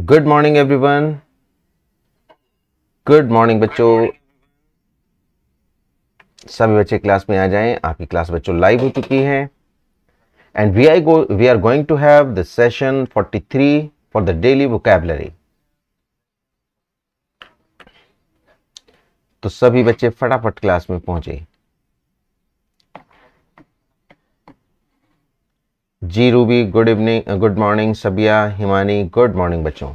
Good morning everyone good morning बच्चों सभी बच्चे क्लास में आ जाएं आपकी क्लास बच्चों लाइव हो चुकी है and we I go we are going to have the session 43 for the daily vocabulary तो सभी बच्चे फटाफट क्लास में पहुंचे जी Ruby good evening good morning Sabiya Himani good morning बच्चों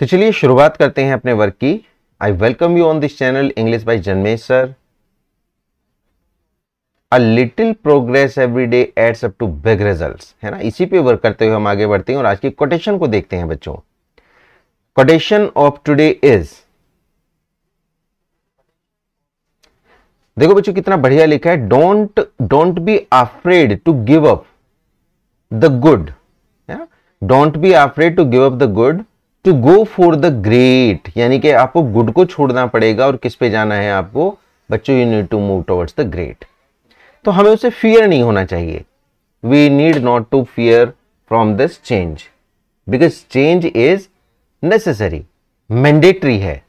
तो चलिए शुरुआत करते हैं अपने वर्क की I welcome you on this channel English by Janmesh sir a little progress every day adds up to big result है ना इसी पे वर्क करते हुए हम आगे बढ़ते हैं और आज की कोटेशन को देखते हैं बच्चों कोटेशन ऑफ टूडे इज देखो बच्चों कितना बढ़िया लिखा है don't don't be afraid to give up the good don't be afraid to give up the good to go for the great यानी कि आपको गुड को छोड़ना पड़ेगा और किस पे जाना है आपको बच्चों you need to move towards the great तो हमें उसे फियर नहीं होना चाहिए we need not to fear from this change because change is necessary mandatory है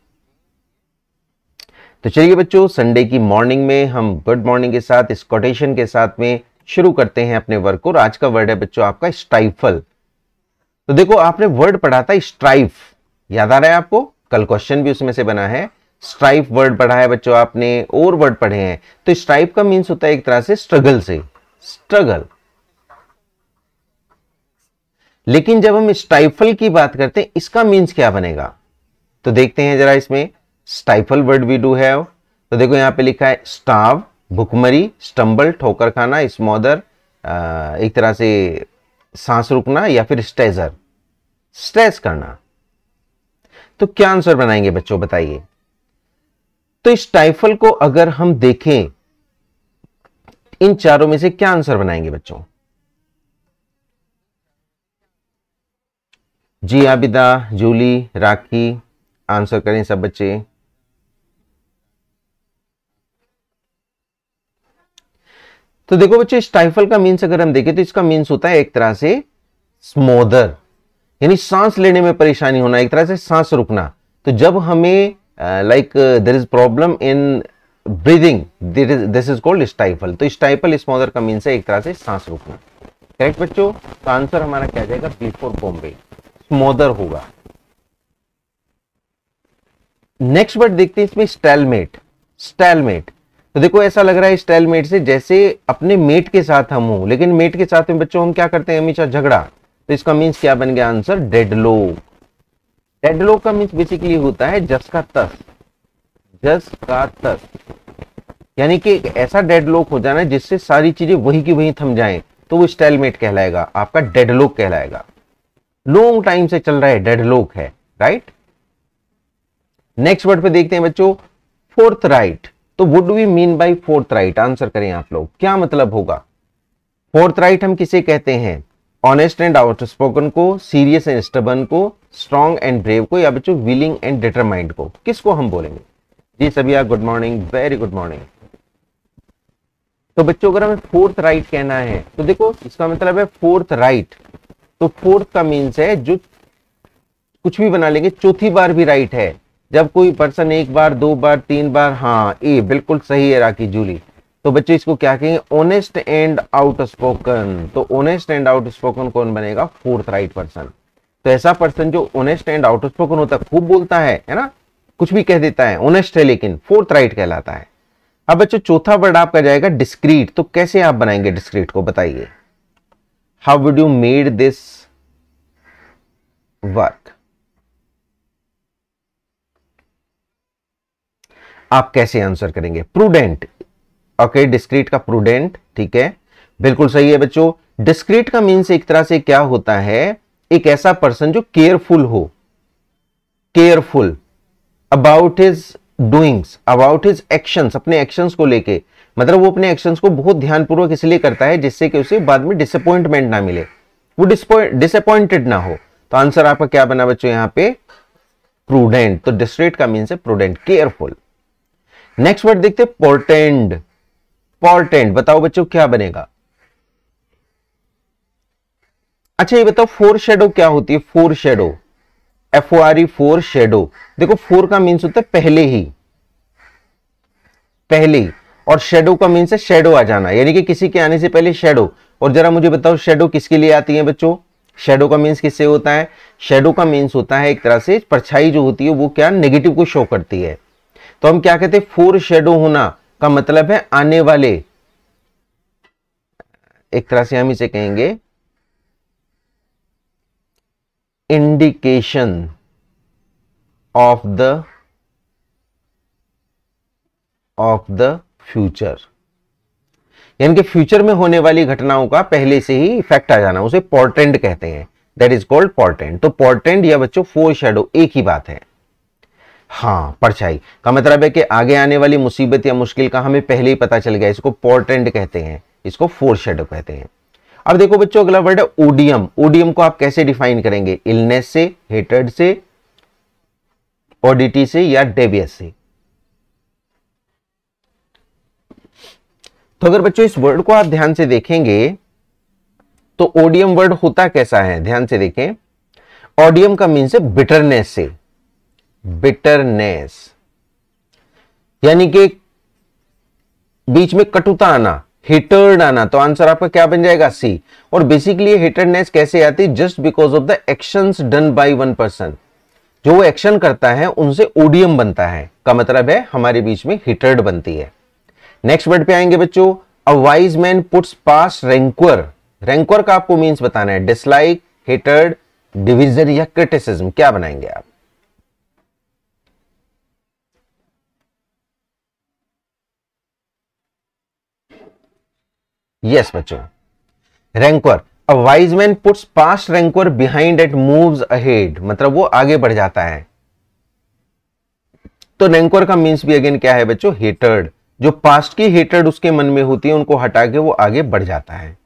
तो चलिए बच्चों संडे की मॉर्निंग में हम गुड मॉर्निंग के साथ इस कोटेशन के साथ में शुरू करते हैं अपने वर्क को आज का वर्ड है बच्चों आपका स्ट्राइफल तो देखो आपने वर्ड पढ़ा था स्ट्राइफ याद आ रहा है आपको कल क्वेश्चन भी उसमें से बना है स्ट्राइफ वर्ड पढ़ा है बच्चों आपने और वर्ड पढ़े हैं तो स्ट्राइफ का मीन्स होता है एक तरह से स्ट्रगल से स्ट्रगल लेकिन जब हम स्ट्राइफल की बात करते हैं इसका मीन्स क्या बनेगा तो देखते हैं जरा इसमें stifle word we do have तो देखो यहाँ पे लिखा है स्टाव भुखमरी स्टम्बल ठोकर खाना स्मोदर एक तरह से सांस रुकना या फिर स्टेजर स्ट्रेस करना तो क्या आंसर बनाएंगे बच्चों बताइए तो स्टाइफल को अगर हम देखें इन चारों में से क्या आंसर बनाएंगे बच्चों जी आबिदा जूली राखी आंसर करें सब बच्चे तो देखो बच्चे स्टाइफल का मीन्स अगर हम देखें तो इसका मीन्स होता है एक तरह से स्मोदर यानी सांस लेने में परेशानी होना एक तरह से सांस रुकना तो जब हमें like there is problem in breathing this is called stifle तो स्टाइफल स्मोदर का मीन्स है एक तरह से सांस रुकना करेक्ट बच्चों तो आंसर हमारा क्या जाएगा बिफोर बॉम्बे स्मोदर होगा नेक्स्ट वर्ड देखते हैं इसमें स्टेलमेट स्टेलमेट तो देखो ऐसा लग रहा है स्टाइल मेट से जैसे अपने मेट के साथ हम हूं लेकिन मेट के साथ में बच्चों हम क्या करते हैं हमेशा झगड़ा तो इसका मीन्स क्या बन गया आंसर डेडलोक डेडलो का मीन्स बेसिकली होता है जस का तस जस का तस यानी कि ऐसा डेडलॉक हो जाना जिससे सारी चीजें वही की वही थम जाए तो वो स्टाइलमेट कहलाएगा आपका डेडलॉक कहलाएगा लॉन्ग टाइम से चल रहा है डेडलॉक है राइट नेक्स्ट वर्ड पे देखते हैं बच्चों फोर्थ राइट तो would we mean by forthright answer करें आप लोग क्या मतलब होगा फोर्थ राइट हम किसे कहते हैं ऑनेस्ट एंड आउट स्पोकन को सीरियस एंड स्टबन को स्ट्रॉन्ग एंड ब्रेव को या बच्चों विलिंग एंड डिटरमाइंड को किसको हम बोलेंगे जी सभी good morning very good morning तो बच्चों अगर हमें फोर्थ राइट कहना है तो देखो इसका मतलब है फोर्थ राइट तो फोर्थ का मीन्स है जो कुछ भी बना लेंगे चौथी बार भी राइट है जब कोई पर्सन एक बार दो बार तीन बार हाँ ए बिल्कुल सही है राखी जूली तो बच्चे इसको क्या कहेंगे ओनेस्ट एंड आउट स्पोकन तो ओनेस्ट एंड आउट स्पोकन कौन बनेगा फोर्थ राइट पर्सन तो ऐसा पर्सन जो ओनेस्ट एंड आउट स्पोकन होता है खूब बोलता है है ना कुछ भी कह देता है ओनेस्ट है लेकिन फोर्थ राइट कहलाता है अब बच्चों चौथा वर्ड आपका जाएगा डिस्क्रीट तो कैसे आप बनाएंगे डिस्क्रीट को बताइए how would you made this work आप कैसे आंसर करेंगे प्रूडेंट ओके डिस्क्रीट का प्रूडेंट ठीक है बिल्कुल सही है बच्चों डिस्क्रीट का मीन्स एक तरह से क्या होता है एक ऐसा पर्सन जो केयरफुल हो careful about his doings about his actions अपने एक्शंस को लेके मतलब वो अपने एक्शंस को बहुत ध्यानपूर्वक इसलिए करता है जिससे कि उसे बाद में डिसअपॉइंटमेंट ना मिले वो डिसअपॉइंटेड ना हो तो आंसर आपका क्या बना बच्चों यहां पे प्रूडेंट तो डिस्ट्रेट का मीन्स है प्रूडेंट केयरफुल नेक्स्ट वर्ड देखते हैं पोर्टेंड पोर्टेंड बताओ बच्चों क्या बनेगा अच्छा ये बताओ फोर शेडो क्या होती है foreshadow F O R E foreshadow देखो फोर का मीन्स होता है पहले ही पहले ही और शेडो का मीन्स है शेडो आ जाना यानी कि किसी के आने से पहले शेडो और जरा मुझे बताओ शेडो किसके लिए आती है बच्चों शेडो का मीन्स किससे होता है शेडो का मीन्स होता है एक तरह से परछाई जो होती है वो क्या नेगेटिव को शो करती है तो हम क्या कहते हैं फोर शेडो होना का मतलब है आने वाले एक तरह से हम इसे कहेंगे indication of the of the future यानी कि फ्यूचर में होने वाली घटनाओं का पहले से ही इफेक्ट आ जाना उसे पोर्टेंट कहते हैं दैट इज कॉल्ड पोर्टेंट तो पोर्टेंट या बच्चों फोर शेडो एक ही बात है हाँ परछाई का मतलब है कि आगे आने वाली मुसीबत या मुश्किल का हमें पहले ही पता चल गया इसको पोर्टेंट कहते हैं इसको फोर शेडो कहते हैं अब देखो बच्चों अगला वर्ड है ओडियम ओडियम को आप कैसे डिफाइन करेंगे इलनेस से हेटर्ड से ऑडिटी से या डेबियस से तो अगर बच्चों इस वर्ड को आप ध्यान से देखेंगे तो ओडियम वर्ड होता कैसा है ध्यान से देखें ऑडियम का मीन्स है बिटरनेस से बिटरनेस यानी कि बीच में कटुता आना हिटर्ड आना तो आंसर आपका क्या बन जाएगा सी और बेसिकली हिटर्डनेस कैसे आती है just because of the action done by one person जो वो एक्शन करता है उनसे ओडियम बनता है का मतलब है हमारे बीच में हिटर्ड बनती है नेक्स्ट वर्ड पे आएंगे बच्चों a wise man puts pass rancour rancour का आपको मीन्स बताना है डिसलाइक हिटर्ड डिविजन या क्रिटिसिज्म क्या बनाएंगे आप यस बच्चों rancour a wise man puts past rancour behind at moves ahead मतलब वो आगे बढ़ जाता है तो रैंकवर का मीन्स भी अगेन क्या है बच्चों हेटर्ड जो पास्ट की हेटर्ड उसके मन में होती है उनको हटा के वो आगे बढ़ जाता है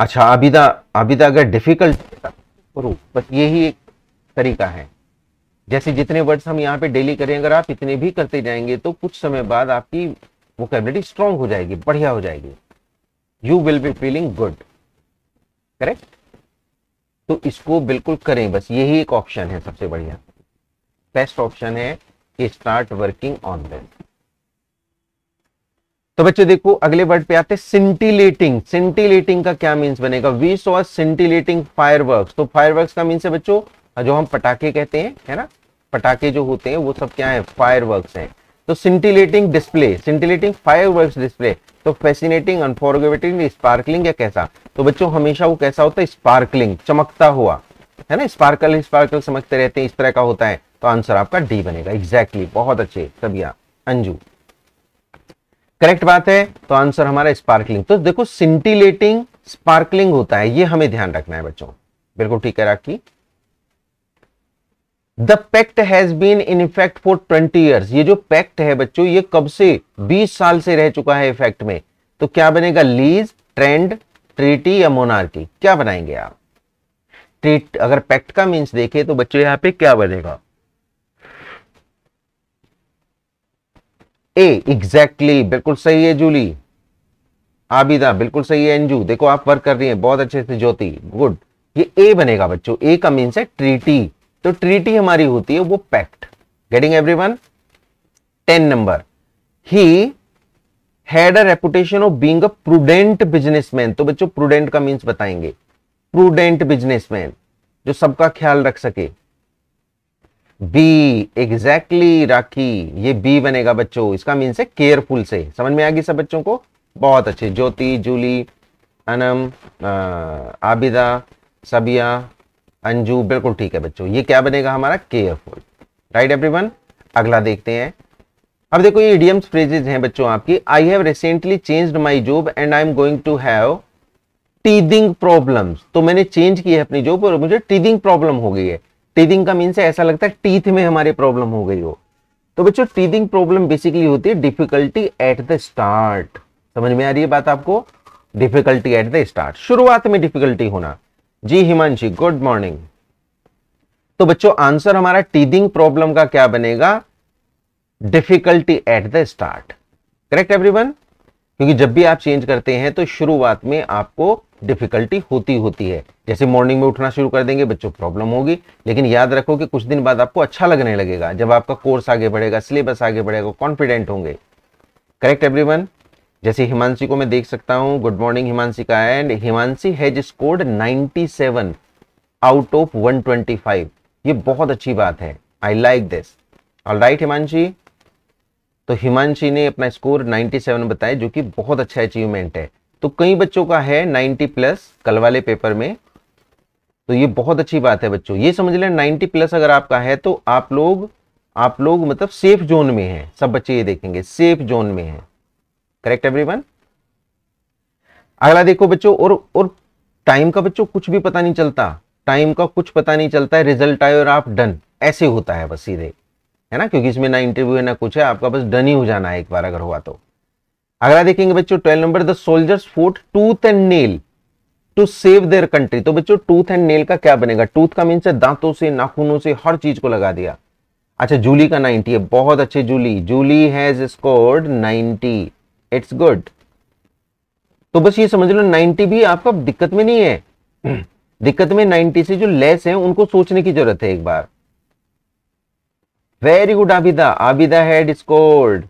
अच्छा अभी आबिदा अगर डिफिकल्ट करो बस यही एक तरीका है जैसे जितने वर्ड्स हम यहाँ पे डेली करें अगर आप इतने भी करते जाएंगे तो कुछ समय बाद आपकी कैबिलिटी स्ट्रांग हो जाएगी बढ़िया हो जाएगी you will be feeling good correct तो इसको बिल्कुल करें बस यही एक ऑप्शन है सबसे बढ़िया बेस्ट ऑप्शन है कि स्टार्ट वर्किंग ऑन दिस तो बच्चे देखो अगले वर्ड पे आते हैं सिंटिलेटिंग सिंटिलेटिंग का क्या मीन्स बनेगा वी सॉ सिंटिलेटिंग फायरवर्क्स तो फायरवर्क्स का मीन्स है बच्चों जो हम पटाखे कहते हैं है ना पटाखे जो होते हैं वो सब क्या है फायर हैं तो scintillating display scintillating fire display तो फैसिनेटिंग अनफॉरगेटिंग स्पार्कलिंग या कैसा तो बच्चों हमेशा वो कैसा होता है स्पार्कलिंग चमकता हुआ है ना स्पार्कल स्पार्कल समझते रहते हैं इस तरह का होता है तो आंसर आपका डी बनेगा एग्जैक्टली exactly, बहुत अच्छे तबिया अंजू करेक्ट बात है तो आंसर हमारा स्पार्कलिंग तो देखो सिंटिलेटिंग स्पार्कलिंग होता है ये हमें ध्यान रखना है बच्चों बिल्कुल ठीक है Rakhi the pact has been in effect for twenty years ये जो पैक्ट है बच्चों ये कब से बीस साल से रह चुका है इफेक्ट में तो क्या बनेगा लीज ट्रेंड ट्रीटी या मोनार्की क्या बनाएंगे आप ट्रीट अगर पैक्ट का मीन्स देखे तो बच्चों यहां पे क्या बनेगा ए एग्जैक्टली exactly, बिल्कुल सही है जूली आबिदा बिल्कुल सही है एंजू देखो आप वर्क कर रही हैं बहुत अच्छे से ज्योति गुड ये ए बनेगा बच्चों ए का मीन्स है ट्रीटी तो ट्रीटी हमारी होती है वो pact getting every one ten number he had a reputation of being a prudent businessman तो बच्चों प्रूडेंट का मीन्स बताएंगे प्रूडेंट बिजनेसमैन जो सबका ख्याल रख सके बी एग्जैक्टली exactly, राखी ये बी बनेगा बच्चों इसका मीन्स है केयरफुल से समझ में आ गई सब बच्चों को बहुत अच्छे ज्योति जूली अनम आबिदा सबिया अंजू बिल्कुल ठीक है बच्चों ये क्या बनेगा हमारा केयरफुल राइट एवरीवन अगला देखते हैं अब देखो ये इडियम्स फ्रेजेज हैं बच्चों आपकी I have recently change my job and I am going to have teething problem तो मैंने चेंज की है अपनी जॉब और मुझे टीदिंग प्रॉब्लम हो गई है टीदिंग का मीन्स ऐसा लगता है टीथ में हमारे प्रॉब्लम हो गई हो तो बच्चों टीदिंग प्रॉब्लम बेसिकली होती है डिफिकल्टी एट द स्टार्ट समझ में आ रही है बात आपको डिफिकल्टी एट द स्टार्ट शुरुआत में डिफिकल्टी होना जी हिमांशी गुड मॉर्निंग तो बच्चों आंसर हमारा टीदिंग प्रॉब्लम का क्या बनेगा difficulty at the start correct everyone क्योंकि जब भी आप चेंज करते हैं तो शुरुआत में आपको डिफिकल्टी होती होती है जैसे मॉर्निंग में उठना शुरू कर देंगे बच्चों प्रॉब्लम होगी लेकिन याद रखो कि कुछ दिन बाद आपको अच्छा लगने लगेगा जब आपका कोर्स आगे बढ़ेगा सिलेबस आगे बढ़ेगा कॉन्फिडेंट होंगे करेक्ट एवरीवन जैसे हिमांशी को मैं देख सकता हूँ गुड मॉर्निंग हिमांशी का and Himanshi has scored 97 out of 125 ये बहुत अच्छी बात है I like this all right Himanshi तो हिमांशी ने अपना स्कोर 97 बताया जो कि बहुत अच्छा अचीवमेंट है तो कई बच्चों का है 90 प्लस कल वाले पेपर में तो ये बहुत अच्छी बात है बच्चों ये समझ लें 90 प्लस अगर आपका है तो आप लोग आप लोग मतलब सेफ जोन में हैं सब बच्चे ये देखेंगे सेफ जोन में हैं करेक्ट एवरीवन अगला देखो बच्चों और और टाइम का बच्चों कुछ भी पता नहीं चलता टाइम का कुछ पता नहीं चलता है रिजल्ट आए और आप डन ऐसे होता है बस सीधे है ना क्योंकि इसमें ना इंटरव्यू है ना कुछ है आपका बस डन ही हो जाना है एक बार अगर हुआ तो अगला देखेंगे बच्चों twelve number the soldiers fought tooth and nail to save their country तो बच्चों टूथ एंड नेल का क्या बनेगा टूथ का मीन्स दांतों से नाखूनों से हर चीज को लगा दिया अच्छा जूली का 90 है बहुत अच्छे Julie Julie has scored 90 it's good तो बस ये समझ लो 90 भी आपका दिक्कत में नहीं है दिक्कत में 90 से जो लेस है उनको सोचने की जरूरत है एक बार very good Abida Abida had scored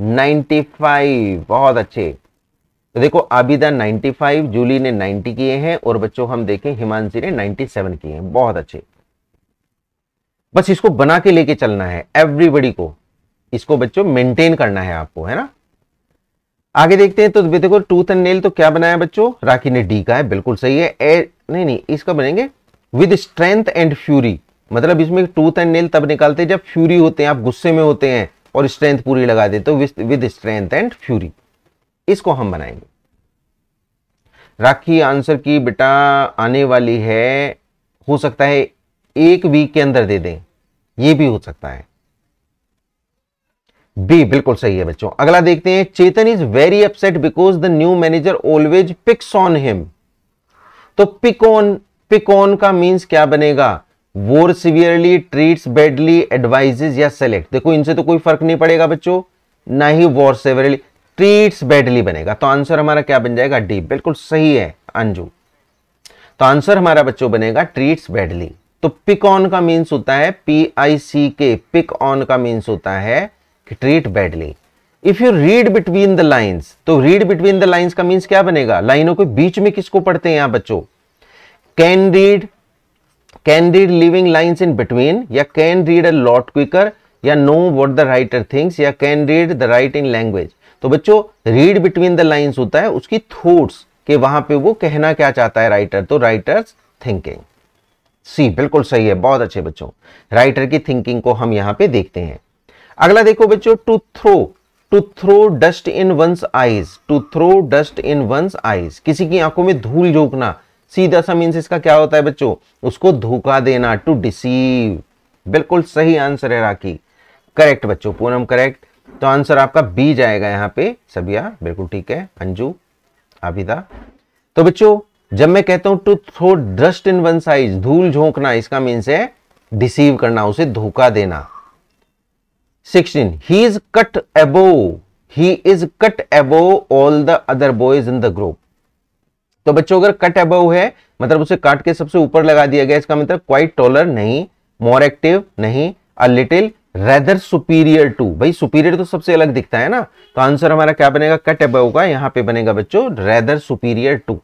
95 बहुत अच्छे तो देखो आबिदा 95 जूली ने 90 किए हैं और बच्चों हम देखें हिमांशी ने 97 किए हैं बहुत अच्छे बस इसको बना के लेके चलना है एवरीबडी को इसको बच्चों मेंटेन करना है आपको है ना आगे देखते हैं तो देखो टूथ एंड नेल तो क्या बनाया बच्चों राखी ने डी का है बिल्कुल सही है ए नहीं नहीं इसका बनेंगे विद स्ट्रेंथ एंड फ्यूरी मतलब इसमें टूथ एंड नेल तब निकालते हैं जब फ्यूरी होते हैं आप गुस्से में होते हैं और स्ट्रेंथ पूरी लगा देते हो विद स्ट्रेंथ एंड फ्यूरी इसको हम बनाएंगे राखी आंसर की बेटा आने वाली है हो सकता है एक वीक के अंदर दे दें ये भी हो सकता है बी बिल्कुल सही है बच्चों अगला देखते हैं Chetan is very upset because the new manager always picks on him तो पिक ऑन पिक ऑन का मींस क्या बनेगा war severely treats badly advises या सेलेक्ट देखो इनसे तो कोई फर्क नहीं पड़ेगा बच्चों ना ही वॉर सिवियरली ट्रीट्स बेडली बनेगा तो आंसर हमारा क्या बन जाएगा डी बिल्कुल सही है अंजू तो आंसर हमारा बच्चों बनेगा ट्रीट्स बेडली तो पिक ऑन का मीन्स होता है पी आई सी के पिक ऑन का मीन्स होता है treat badly if you read between the lines तो रीड बिटवीन द लाइन्स का मीन्स क्या बनेगा लाइनों के बीच में किसको पढ़ते हैं यहां बच्चों can read can read living lines in between या can read a lot quicker या know what the writer things या can read the right in language तो बच्चों रीड बिटवीन द लाइन्स होता है उसकी थॉट्स के वहां पे वो कहना क्या चाहता है राइटर तो राइटर्स थिंकिंग सी बिल्कुल सही है बहुत अच्छे बच्चों राइटर की थिंकिंग को हम यहां पे देखते हैं अगला देखो बच्चों to throw to throw dust in one's eyes to throw dust in one's eyes किसी की आंखों में धूल झोंकना सीधा सा मीन इसका क्या होता है बच्चों उसको धोखा देना टू डिसीव बिल्कुल सही आंसर है राखी करेक्ट बच्चों पूनम करेक्ट तो आंसर आपका बी जाएगा यहाँ पे सबिया बिल्कुल ठीक है अंजू आबिदा तो बच्चों जब मैं कहता हूं to throw dust in one's eyes धूल झोंकना इसका मीन्स है डिसीव करना उसे धोखा देना sixteen he is cut above he is cut above all the other boys in the group तो बच्चों अगर कट एबो है मतलब उसे काट के सबसे ऊपर लगा दिया गया इसका मतलब क्वाइट टॉलर नहीं मोर एक्टिव नहीं a little rather superior to भाई सुपीरियर तो सबसे अलग दिखता है ना तो आंसर हमारा क्या बनेगा कट एबो का यहाँ पे बनेगा बच्चों रेदर सुपीरियर टू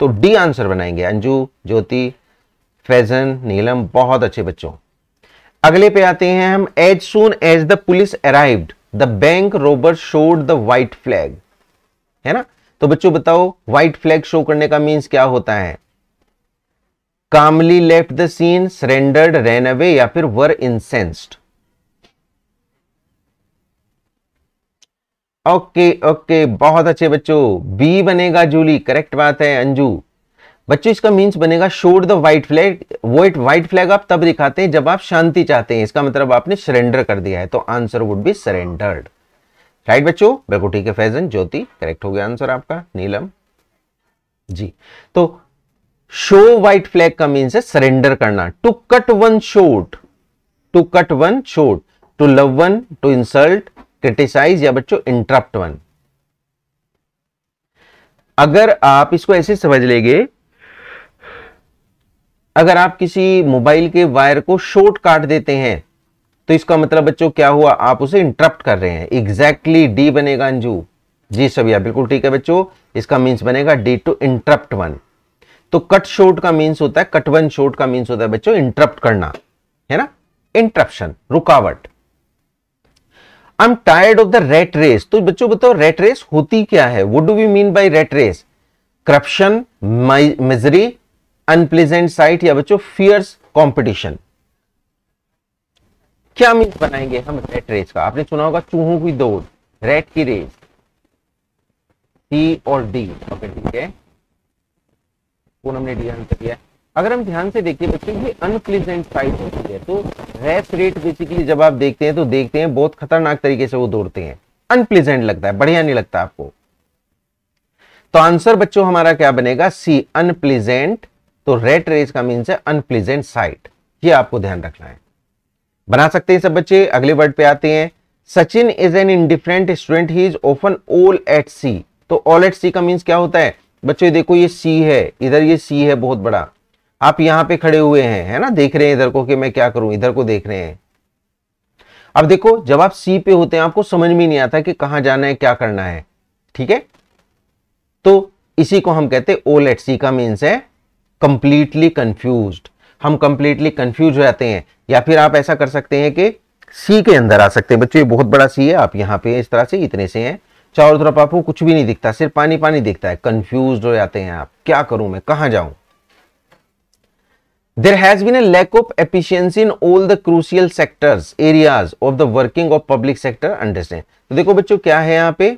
तो डी आंसर बनाएंगे अंजू ज्योति फैजन नीलम बहुत अच्छे बच्चों अगले पे आते हैं हम as soon as the police arrived the bank robber showed the white flag है ना तो बच्चों बताओ व्हाइट फ्लैग शो करने का मीन्स क्या होता है calmly left the scene surrendered ran away या फिर वर इंसेंस्ड ओके ओके बहुत अच्छे बच्चों बी बनेगा जूली करेक्ट बात है अंजू बच्चों इसका मीन्स बनेगा showed the white flag white white flag आप तब दिखाते हैं जब आप शांति चाहते हैं इसका मतलब आपने सरेंडर कर दिया है तो answer would be surrendered right बच्चों बेकुटी के फैजन ज्योति करेक्ट हो गया आंसर आपका नीलम जी तो शो व्हाइट फ्लैग का मीन्स है सरेंडर करना to cut one short to cut one short to love one to insult criticize या बच्चों इंटरप्ट वन अगर आप इसको ऐसे समझ लेंगे अगर आप किसी मोबाइल के वायर को शॉर्ट काट देते हैं तो इसका मतलब बच्चों क्या हुआ आप उसे इंटरप्ट कर रहे हैं एग्जैक्टली exactly डी बनेगा अंजू जी सबिया बिल्कुल ठीक है बच्चों इसका मीन्स बनेगा डी टू इंटरप्ट वन तो कट शॉर्ट का मीन्स होता है कट वन शॉर्ट का मीन्स होता है बच्चों इंटरप्ट करना है ना इंटरप्शन रुकावट I am tired of the rat race तो बच्चों बताओ रेट रेस होती क्या है would do we mean by rat race corruption misery unpleasant sight या बच्चों फियर्स कंपटीशन क्या मीन बनाएंगे हम रेट रेस का आपने सुना होगा चूहों की दौड़ रेट की रेस टी और डी ओके ठीक है कौन हमने डी आंसर दिया अगर हम ध्यान से देखिए बच्चों ये अनप्लीजेंट साइट होती है तो रेस रेट बेसिकली जब आप देखते हैं तो देखते हैं बहुत खतरनाक तरीके से वो दौड़ते हैं अनप्लीजेंट लगता है बढ़िया नहीं लगता आपको तो आंसर बच्चों हमारा क्या बनेगा सी अनप्लीजेंट तो रेड रेज का मीन है अनप्लीजेंट साइट ये आपको ध्यान रखना है बना सकते हैं सब बच्चे अगले वर्ड पे आते हैं Sachin is an indifferent student he is open all at sea तो ऑल एट सी का मीन्स क्या होता है बच्चों देखो ये सी है इधर ये सी है बहुत बड़ा आप यहां पे खड़े हुए हैं है ना देख रहे हैं इधर को कि मैं क्या करूं इधर को देख रहे हैं अब देखो जब आप सी पे होते हैं आपको समझ में नहीं आता कि कहां जाना है क्या करना है ठीक है तो इसी को हम कहते हैं ओल एट सी का मीन्स है कंप्लीटली कंफ्यूज हम कंप्लीटली कंफ्यूज हो जाते हैं या फिर आप ऐसा कर सकते हैं कि सी के अंदर आ सकते हैं बच्चों ये बहुत बड़ा सी है आप यहाँ पे इस तरह से इतने से हैं चारों तरफ आपको कुछ भी नहीं दिखता सिर्फ पानी पानी दिखता है कंफ्यूज हो जाते हैं आप क्या करूं मैं कहा जाऊं there has been a lack of efficiency in all the crucial sectors areas of the working of public sector तो देखो बच्चों क्या है यहाँ पे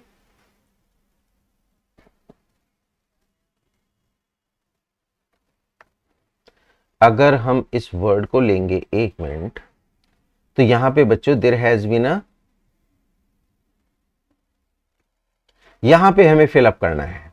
अगर हम इस वर्ड को लेंगे एक मिनट तो यहां पे बच्चों देर हैज बीन अ यहां पे हमें फिलअप करना है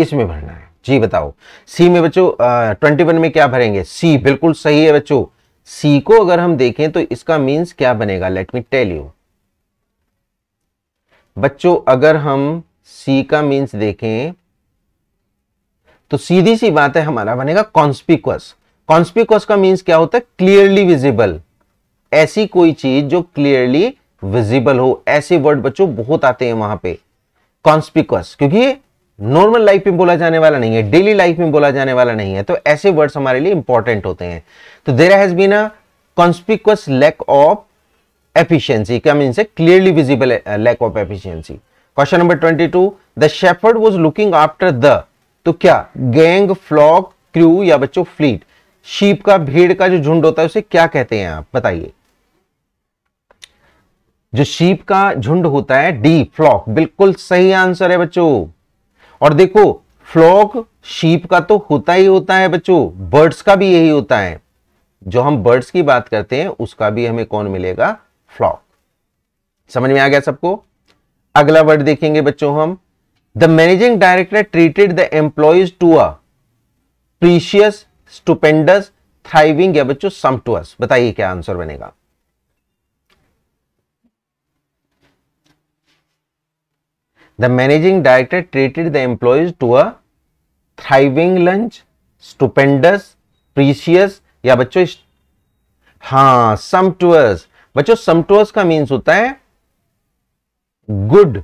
इसमें भरना है जी बताओ सी में बच्चों ट्वेंटी वन में क्या भरेंगे सी बिल्कुल सही है बच्चों सी को अगर हम देखें तो इसका मीन्स क्या बनेगा लेट मी टेल यू बच्चों अगर हम सी का मीन्स देखें तो सीधी सी बात है हमारा बनेगा कॉन्स्पिकस कॉन्स्पिकस का मीन्स क्या होता है क्लियरली विजिबल ऐसी कोई चीज जो क्लियरली विजिबल हो ऐसे वर्ड बच्चों बहुत आते हैं वहां पे कॉन्स्पिकस क्योंकि नॉर्मल लाइफ में बोला जाने वाला नहीं है डेली लाइफ में बोला जाने वाला नहीं है तो ऐसे वर्ड्स हमारे लिए इंपॉर्टेंट होते हैं तो there has been a conspicuous lack of efficiency क्या मीन है clearly visible lack of efficiency question number twenty two the shepherd was looking after the तो क्या गैंग फ्लॉक क्रू या बच्चों फ्लीट शीप का भीड़ का जो झुंड होता है उसे क्या कहते हैं आप बताइए जो शीप का झुंड होता है डी फ्लॉक बिल्कुल सही आंसर है बच्चों और देखो फ्लॉक शीप का तो होता ही होता है बच्चों बर्ड्स का भी यही होता है जो हम बर्ड्स की बात करते हैं उसका भी हमें कौन मिलेगा फ्लॉक समझ में आ गया सबको अगला वर्ड देखेंगे बच्चों हम the managing director treated the employees to a precious thriving या बच्चों सम टू अस बताइए क्या आंसर बनेगा The managing director treated the employees to a thriving lunch, stupendous, precious या बच्चों हाँ समटुअस बच्चों समटुअस का मीन्स होता है गुड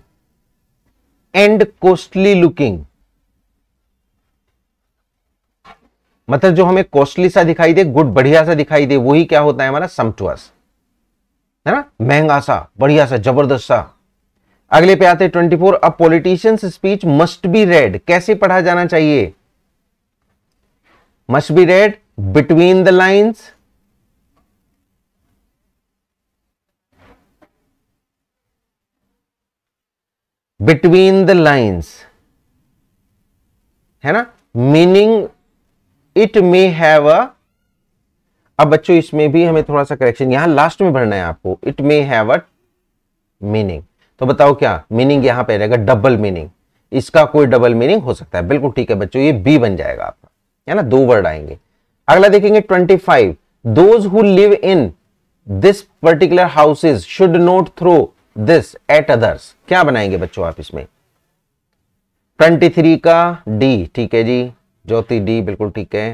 एंड कॉस्टली लुकिंग मतलब जो हमें कॉस्टली सा दिखाई दे गुड बढ़िया सा दिखाई दे वही क्या होता है हमारा समटुअस है ना महंगा सा बढ़िया सा जबरदस्त सा अगले पे आते ट्वेंटी फोर अब politicians speech must be read कैसे पढ़ा जाना चाहिए must be read between the lines between the lines है ना meaning it may have a अब बच्चों इसमें भी हमें थोड़ा सा करेक्शन यहां लास्ट में भरना है आपको it may have a meaning तो बताओ क्या मीनिंग यहां पे रहेगा डबल मीनिंग इसका कोई डबल मीनिंग हो सकता है बिल्कुल ठीक है बच्चों ये बी बन जाएगा आपका है ना दो वर्ड आएंगे अगला देखेंगे twenty five those who live in this particular houses should not throw this at others क्या बनाएंगे बच्चों आप इसमें ट्वेंटी थ्री का डी ठीक है जी ज्योति डी बिल्कुल ठीक है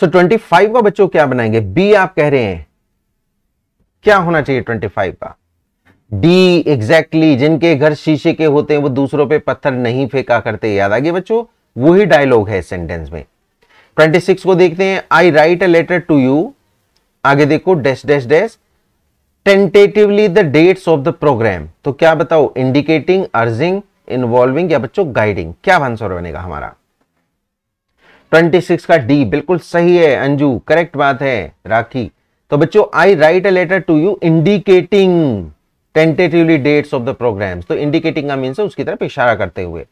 सो ट्वेंटी फाइव का बच्चों क्या बनाएंगे बी आप कह रहे हैं क्या होना चाहिए ट्वेंटी फाइव का डी एग्जैक्टली जिनके घर शीशे के होते हैं वो दूसरों पे पत्थर नहीं फेंका करते याद आ गए बच्चों वही डायलॉग है सेंटेंस में 26 को देखते हैं I write a letter to you आगे देखो dash dash dash tentatively the dates of the programme तो क्या बताओ इंडिकेटिंग अर्जिंग इन्वॉल्विंग या बच्चों गाइडिंग क्या आंसर बनेगा हमारा 26 का डी बिल्कुल सही है अंजू करेक्ट बात है राखी तो बच्चों I write a letter to you indicating tentatively dates of the programmes तो इंडिकेटिंग का मीनस उसकी तरफ इशारा करते हुए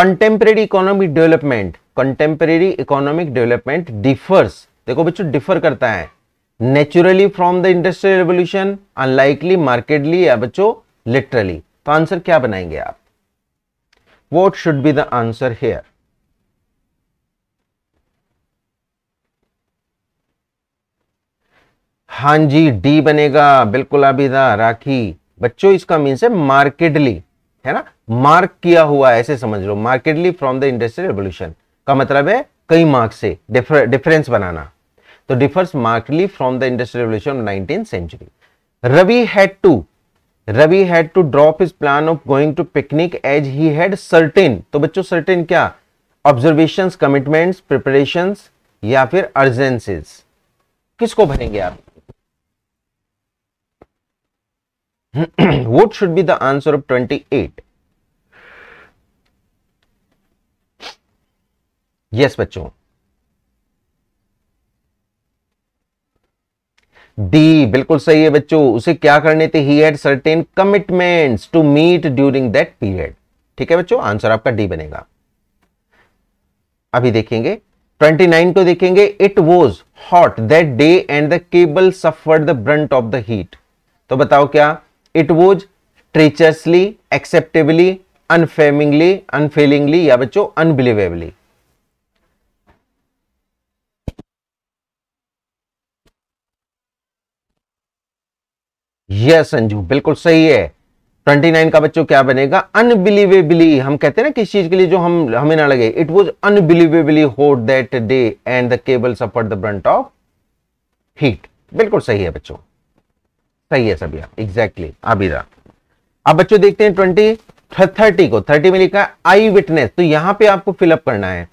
contemporary economic development contemporary economic development differs देखो बच्चों डिफर करता है naturally from the industrial revolution unlikely markedly या बच्चों लिटरली तो आंसर क्या बनाएंगे आप what should be the answer here हाँ जी डी बनेगा बिल्कुल आबिदा राखी बच्चों इसका मीन्स है मार्केटली है ना मार्क किया हुआ ऐसे समझ लो markedly from the industrial revolution का मतलब है कई मार्क से डिफरेंस बनाना तो differs markedly from the industrial revolution of nineteen century Ravi had to Ravi had to drop his plan of going to picnic as he had certain तो बच्चों certain क्या ऑब्जर्वेशन कमिटमेंट्स प्रिपरेशन या फिर अर्जेंसीज किसको भरेंगे आप what should be the answer of 28? Yes बच्चों D बिल्कुल सही है बच्चों उसे क्या करने थे he had certain commitments to meet during that period ठीक है बच्चों आंसर आपका डी बनेगा अभी देखेंगे 29 को देखेंगे it was hot that day and the cable suffer the brunt of the heat तो बताओ क्या इट वॉज ट्रीचर्सली एक्सेप्टेबली अनफेमिंगली अनफेलिंगली या बच्चों अनबिलीवेबली यस संजू बिल्कुल सही है 29 का बच्चों क्या बनेगा अनबिलीवेबली हम कहते हैं ना किस चीज के लिए जो हम हमें ना लगे it was unbelievably hot that day and the cable suffer the brunt of heat बिल्कुल सही है बच्चों सही है सभी एग्जैक्टली अबीरा अब बच्चों देखते हैं ट्वेंटी थर्टी को थर्टी में लिखा है आई विटनेस तो यहां पे आपको फिलअप करना है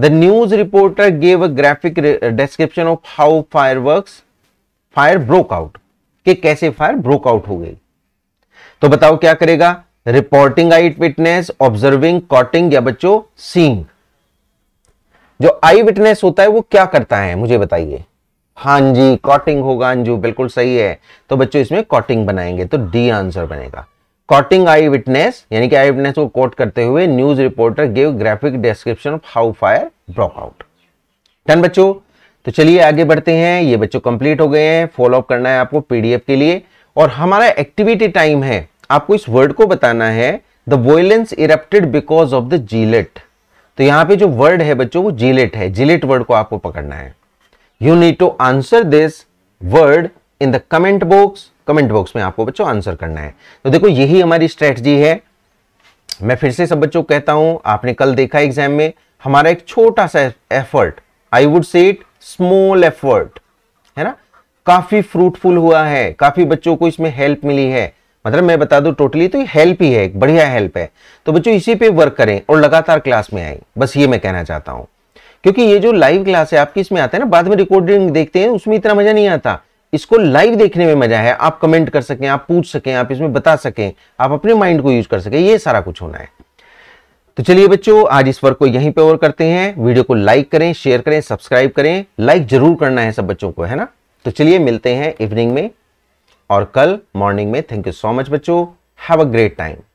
the news reporter gave a graphic description of how fire fire broke out के कैसे फायर ब्रोक आउट हो गई तो बताओ क्या करेगा reporting eyewitness observing quoting या बच्चों सींग जो आई विटनेस होता है वो क्या करता है मुझे बताइए हाँ जी कॉटिंग होगा अंजू बिल्कुल सही है तो बच्चों इसमें कॉटिंग बनाएंगे तो डी आंसर बनेगा कॉटिंग आई विटनेस यानी कि आई विटनेस को कोट करते हुए news reporter gave graphic description of how fire broke out done बच्चों तो चलिए आगे बढ़ते हैं ये बच्चों कंप्लीट हो गए हैं फॉलोअप करना है आपको पीडीएफ के लिए और हमारा एक्टिविटी टाइम है आपको इस वर्ड को बताना है the violence erupted because of the जीलेट तो यहां पे जो वर्ड है बच्चों वो जीलेट है जीलेट वर्ड को आपको पकड़ना है you need to answer this word in the comment box comment box में आपको बच्चों आंसर करना है तो देखो यही हमारी स्ट्रेटजी है मैं फिर से सब बच्चों को कहता हूं आपने कल देखा एग्जाम में हमारा एक छोटा सा effort I would say it small effort है ना काफी फ्रूटफुल हुआ है काफी बच्चों को इसमें हेल्प मिली है मतलब मैं बता दूं टोटली तो ये हेल्प ही है एक बढ़िया हेल्प है तो बच्चों इसी पे वर्क करें और लगातार क्लास में आए बस ये मैं कहना चाहता हूं क्योंकि ये जो लाइव क्लास है आपकी इसमें आता है ना बाद में रिकॉर्डिंग देखते हैं उसमें इतना मजा नहीं आता इसको लाइव देखने में मजा है आप कमेंट कर सकें आप पूछ सकें आप इसमें बता सकें आप अपने माइंड को यूज कर सकें ये सारा कुछ होना है तो चलिए बच्चों आज इस वर्क को यहीं पे और करते हैं वीडियो को लाइक करें शेयर करें सब्सक्राइब करें लाइक जरूर करना है सब बच्चों को है ना तो चलिए मिलते हैं इवनिंग में और कल मॉर्निंग में थैंक यू सो मच बच्चों हैव अ ग्रेट टाइम